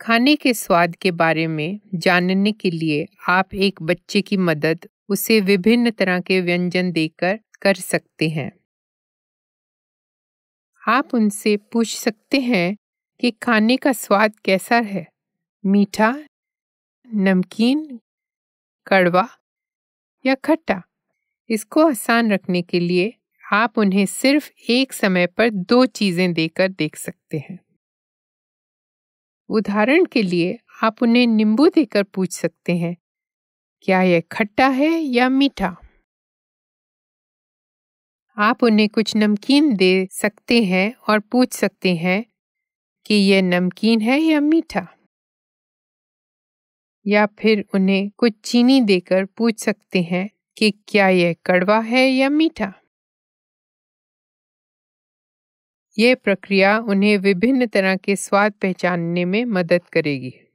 खाने के स्वाद के बारे में जानने के लिए आप एक बच्चे की मदद उसे विभिन्न तरह के व्यंजन देकर कर सकते हैं आप उनसे पूछ सकते हैं कि खाने का स्वाद कैसा है मीठा नमकीन कड़वा या खट्टा इसको आसान रखने के लिए आप उन्हें सिर्फ एक समय पर दो चीज़ें देकर देख सकते हैं उदाहरण के लिए आप उन्हें नींबू देकर पूछ सकते हैं क्या यह खट्टा है या मीठा आप उन्हें कुछ नमकीन दे सकते हैं और पूछ सकते हैं कि यह नमकीन है या मीठा या फिर उन्हें कुछ चीनी देकर पूछ सकते हैं कि क्या यह कड़वा है या मीठा ये प्रक्रिया उन्हें विभिन्न तरह के स्वाद पहचानने में मदद करेगी